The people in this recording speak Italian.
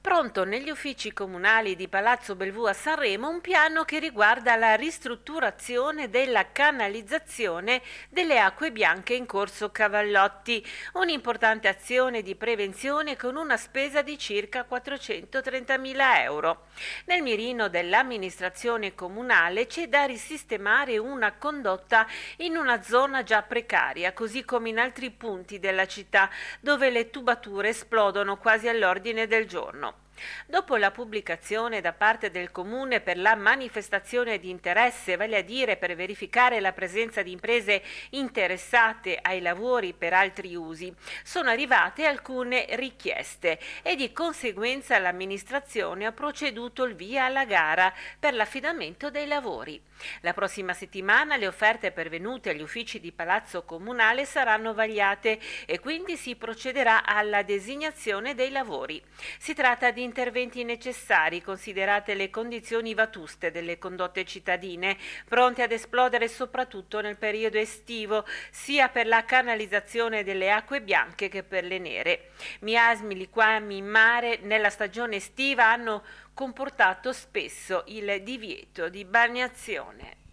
pronto negli uffici comunali di Palazzo Belvu a Sanremo un piano che riguarda la ristrutturazione della canalizzazione delle acque bianche in corso Cavallotti, un'importante azione di prevenzione con una spesa di circa 430.000 euro. Nel mirino dell'amministrazione comunale c'è da risistemare una condotta in una zona già precaria, così come in altri punti della città dove le tubature esplodono quasi all'ordine del giorno. no. Dopo la pubblicazione da parte del Comune per la manifestazione di interesse, vale a dire per verificare la presenza di imprese interessate ai lavori per altri usi, sono arrivate alcune richieste e di conseguenza l'amministrazione ha proceduto il via alla gara per l'affidamento dei lavori. La prossima settimana le offerte pervenute agli uffici di Palazzo Comunale saranno vagliate e quindi si procederà alla designazione dei lavori. Si tratta di interventi necessari, considerate le condizioni vatuste delle condotte cittadine, pronte ad esplodere soprattutto nel periodo estivo, sia per la canalizzazione delle acque bianche che per le nere. Miasmi, liquami in mare nella stagione estiva hanno comportato spesso il divieto di bagnazione.